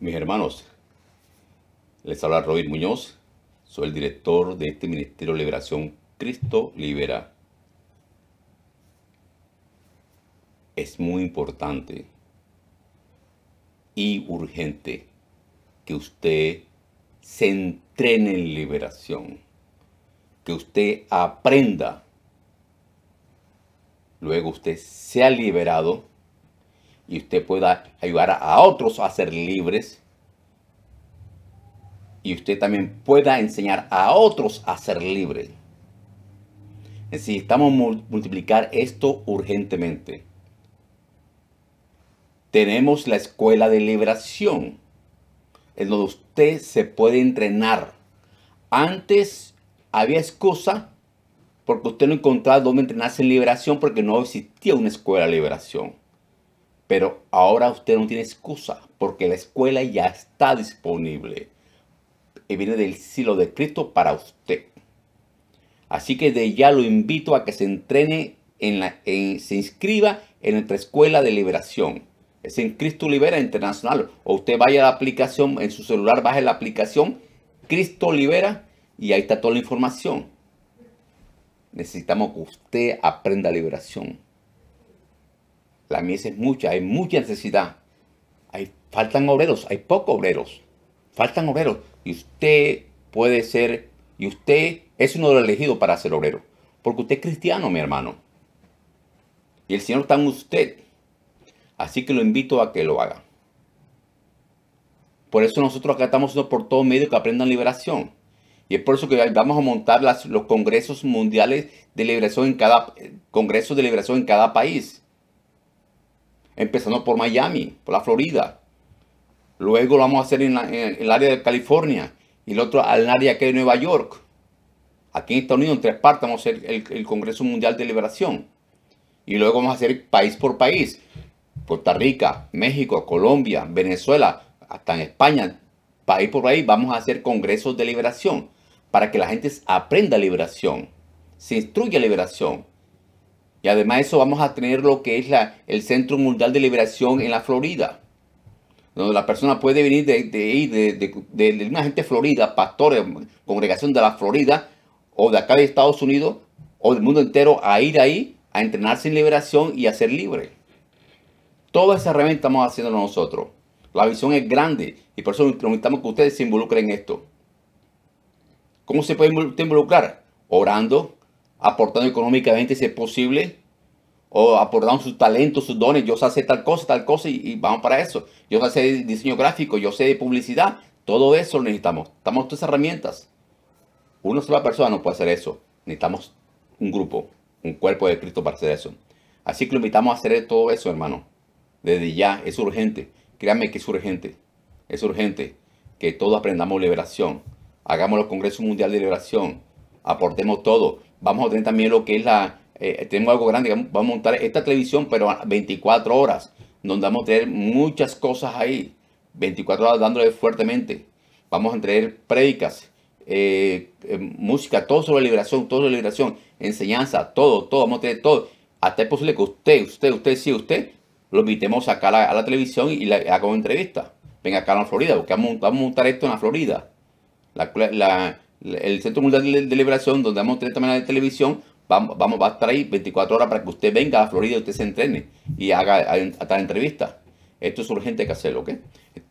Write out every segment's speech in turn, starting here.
Mis hermanos, les habla Robin Muñoz, soy el director de este Ministerio de Liberación Cristo Libera. Es muy importante y urgente que usted se entrene en liberación, que usted aprenda, luego usted sea liberado y usted pueda ayudar a otros a ser libres. Y usted también pueda enseñar a otros a ser libres. Necesitamos multiplicar esto urgentemente. Tenemos la escuela de liberación, en donde usted se puede entrenar. Antes había excusa porque usted no encontraba dónde entrenarse en liberación porque no existía una escuela de liberación. Pero ahora usted no tiene excusa porque la escuela ya está disponible. Y viene del siglo de Cristo para usted. Así que de ya lo invito a que se entrene, en la, se inscriba en nuestra escuela de liberación. Es en Cristo Libera Internacional. O usted vaya a la aplicación, en su celular baje la aplicación Cristo Libera y ahí está toda la información. Necesitamos que usted aprenda liberación. La mies es mucha, hay mucha necesidad. Hay, faltan obreros, hay pocos obreros. Faltan obreros. Y usted puede ser, y usted es uno de los elegidos para ser obrero. Porque usted es cristiano, mi hermano. Y el Señor está en usted. Así que lo invito a que lo haga. Por eso nosotros acá estamos por todo medio que aprendan liberación. Y es por eso que vamos a montar las, los congresos mundiales de liberación en cada eh, congreso de liberación en cada país empezando por Miami, por la Florida. Luego lo vamos a hacer en, el área de California y el otro al área que de Nueva York. Aquí en Estados Unidos, en tres partes, vamos a hacer el, Congreso Mundial de Liberación. Y luego vamos a hacer país por país. Costa Rica, México, Colombia, Venezuela, hasta en España, país por país, vamos a hacer congresos de liberación para que la gente aprenda liberación, se instruya liberación, y además de eso vamos a tener lo que es el Centro Mundial de Liberación en la Florida. Donde la persona puede venir de, de, de, una gente de Florida, pastores, congregación de la Florida, o de acá de Estados Unidos, o del mundo entero, a ir ahí, a entrenarse en liberación y a ser libre. Toda esa herramienta estamos haciendo nosotros. La visión es grande y por eso necesitamos que ustedes se involucren en esto. ¿Cómo se puede involucrar? Orando, aportando económicamente si es posible, o aportando sus talentos, sus dones. Yo sé tal cosa, tal cosa, y, vamos para eso. Yo sé diseño gráfico, yo sé publicidad. Todo eso lo necesitamos. estamos todas herramientas. Una sola persona no puede hacer eso. Necesitamos un grupo, un cuerpo de Cristo para hacer eso. Así que lo invitamos a hacer todo eso, hermano. Desde ya, es urgente. Créanme que es urgente. Es urgente que todos aprendamos liberación. Hagamos los Congresos Mundial de Liberación. Aportemos todo. Vamos a tener también lo que es la, tengo eh, tenemos algo grande, vamos a montar esta televisión, pero 24 horas, donde vamos a tener muchas cosas ahí, 24 horas dándole fuertemente. Vamos a tener prédicas, eh, eh, música, todo sobre liberación, todo sobre liberación, enseñanza, todo, todo, vamos a tener todo. Hasta es posible que usted, usted, usted, sí, usted, lo invitemos acá a la, televisión y le una entrevista. Venga acá a la Florida, porque vamos, a montar esto en la Florida. la, el Centro Mundial de Liberación, donde damos 30 maneras de televisión, vamos, vamos, va a estar ahí 24 horas para que usted venga a Florida, y usted se entrene y haga hasta entrevista Esto es urgente que hacerlo, ¿ok?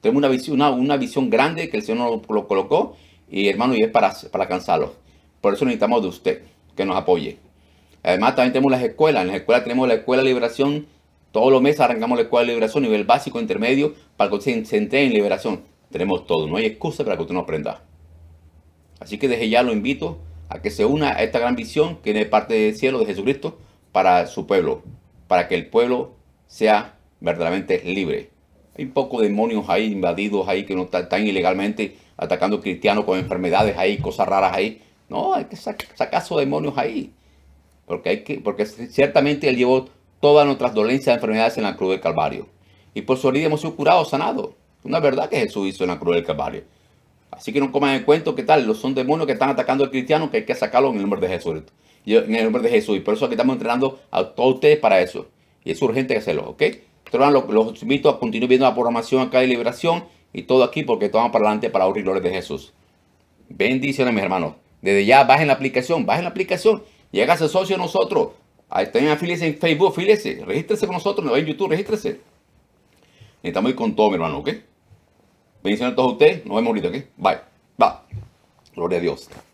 tenemos una visión, una, visión grande que el Señor nos lo colocó y hermano, y es para, para alcanzarlo. Por eso necesitamos de usted que nos apoye. Además, también tenemos las escuelas. En las escuelas tenemos la Escuela de Liberación. Todos los meses arrancamos la Escuela de Liberación, nivel básico, intermedio, para que usted se entrene en liberación. Tenemos todo. No hay excusa para que usted no aprenda. Así que desde ya lo invito a que se una a esta gran visión que viene parte del cielo de Jesucristo para su pueblo, para que el pueblo sea verdaderamente libre. Hay pocos poco demonios ahí, invadidos ahí, que no están ilegalmente atacando cristianos con enfermedades ahí, cosas raras ahí. No, hay que sacar esos demonios ahí. Porque, hay que, porque ciertamente Él llevó todas nuestras dolencias y enfermedades en la cruz del Calvario. Y por su herida hemos sido curados, sanados. Una verdad que Jesús hizo en la cruz del Calvario. Así que no coman el cuento, ¿qué tal? Los son demonios que están atacando al cristiano, que hay que sacarlos en el nombre de Jesús. En el nombre de Jesús. Y por eso aquí estamos entrenando a todos ustedes para eso. Y es urgente hacerlo, ¿ok? Entonces, los, invito a continuar viendo la programación acá de Liberación y todo aquí porque estamos para adelante para los gloria de Jesús. Bendiciones, mis hermanos. Desde ya bajen la aplicación, bajen la aplicación y socio de nosotros. Ahí también en Facebook, fíjense. regístrese con nosotros, nos en YouTube, regístrese. Estamos ahí con todo, mi hermano, ¿ok? Bendiciones a todos ustedes. Nos vemos ahorita, aquí, Bye. va, Gloria a Dios.